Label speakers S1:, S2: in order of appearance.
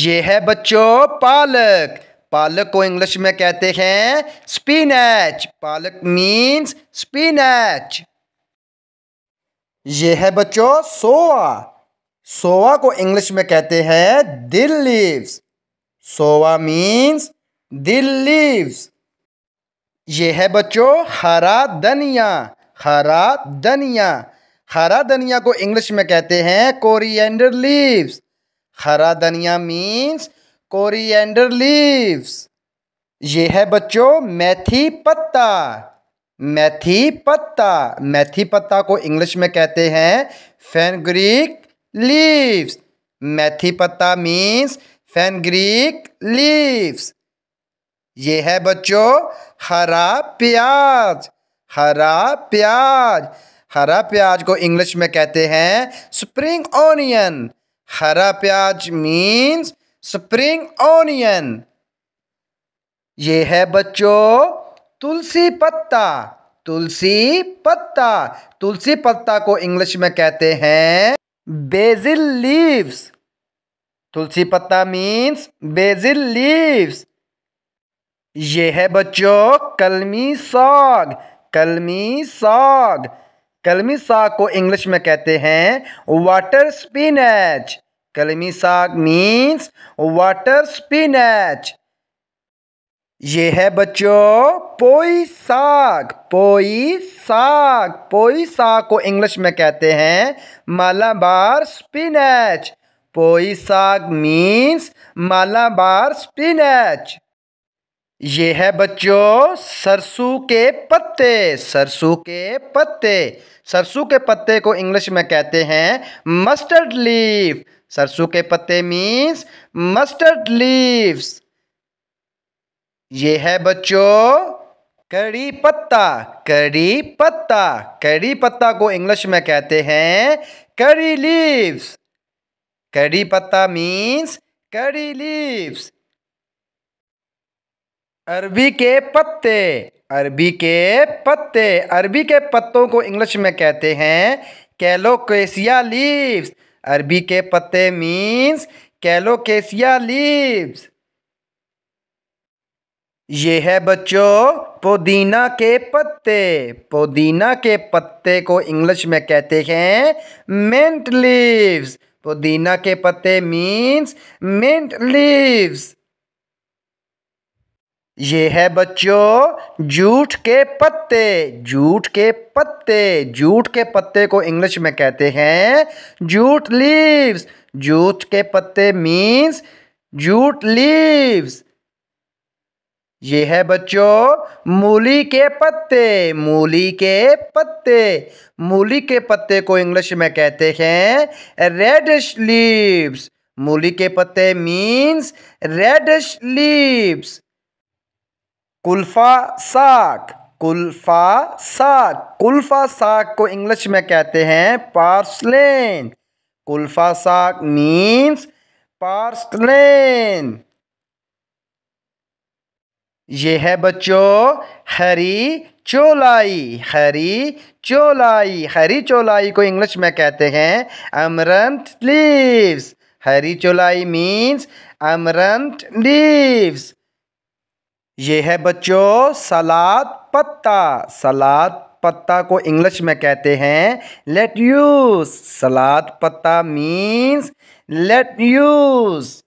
S1: ये है बच्चों पालक पालक को इंग्लिश में कहते हैं स्पिनच पालक मीन्स स्पिनच ये है बच्चों सोआ सोवा को इंग्लिश में कहते हैं दिल लीव्स सोवा मीन्स दिल लीव्स ये है बच्चों हरा धनिया हरा धनिया हरा धनिया को इंग्लिश में कहते हैं कोरिएंडर लीव्स हरा धनिया मीन्स कोरिएंडर लीव्स ये है बच्चों मेथी पत्ता मेथी पत्ता मेथी पत्ता को इंग्लिश में कहते हैं ग्रीक लीव्स मेथी पत्ता मीन्स ग्रीक लीव्स ये है बच्चों हरा प्याज हरा प्याज हरा प्याज को इंग्लिश में कहते हैं स्प्रिंग ऑनियन हरा प्याज मीन्स स्प्रिंग ऑनियन ये है बच्चों तुलसी पत्ता तुलसी पत्ता तुलसी पत्ता को इंग्लिश में कहते हैं बेजिल लीव्स तुलसी पत्ता मीन्स बेजिल लीव्स ये है बच्चों कलमी साग कलमी साग कलमी साग को इंग्लिश में कहते हैं वाटर स्पिनच कलमी साग मीन्स वाटर स्पिनच ये है बच्चों पोई साग पोई साग पोई साग को इंग्लिश में कहते हैं मालाबार स्पिनच पोई साग मीन्स मालाबार स्पिनच ये है बच्चों सरसों के पत्ते सरसों के पत्ते सरसों के पत्ते को इंग्लिश में कहते हैं मस्टर्ड लीफ सरसों के पत्ते मीन्स मस्टर्ड लीव्स ये है बच्चों कड़ी पत्ता कड़ी पत्ता कड़ी पत्ता को इंग्लिश में कहते हैं करी लीव्स करी पत्ता मीन्स करी लीव्स अरबी के पत्ते अरबी के पत्ते अरबी के पत्तों को इंग्लिश में कहते हैं कैलोकेसिया लीव्स अरबी के पत्ते मीन्स कैलोकेसिया लीव्स ये है बच्चों पुदीना के पत्ते पुदीना के पत्ते को इंग्लिश में कहते हैं मिंट लीव्स पुदीना के पत्ते मीन्स मिंट लीव्स ये है बच्चों जूठ के पत्ते जूठ के पत्ते जूठ के पत्ते को इंग्लिश में कहते हैं जूठ लीव्स जूठ के पत्ते मीन्स जूठ लीव्स ये है बच्चों मूली के पत्ते मूली के पत्ते मूली के पत्ते को इंग्लिश में कहते हैं रेडिश लीव्स मूली के पत्ते मीन्स रेडिश लीव्स कुल्फा साग कुल्फा साग कुल्फा साग को इंग्लिश में कहते हैं पार्सलेन कुल्फा साग मीन्स पार्सलेन ये है बच्चों हरी चोलाई हरी चोलाई हरी चोलाई को इंग्लिश में कहते हैं अमरंत लीव्स हरी चोलाई मीन्स अमरंत लीव्स ये है बच्चों सलाद पत्ता सलाद पत्ता को इंग्लिश में कहते हैं लेट यूज सलाद पत्ता मीन्स लेट यूज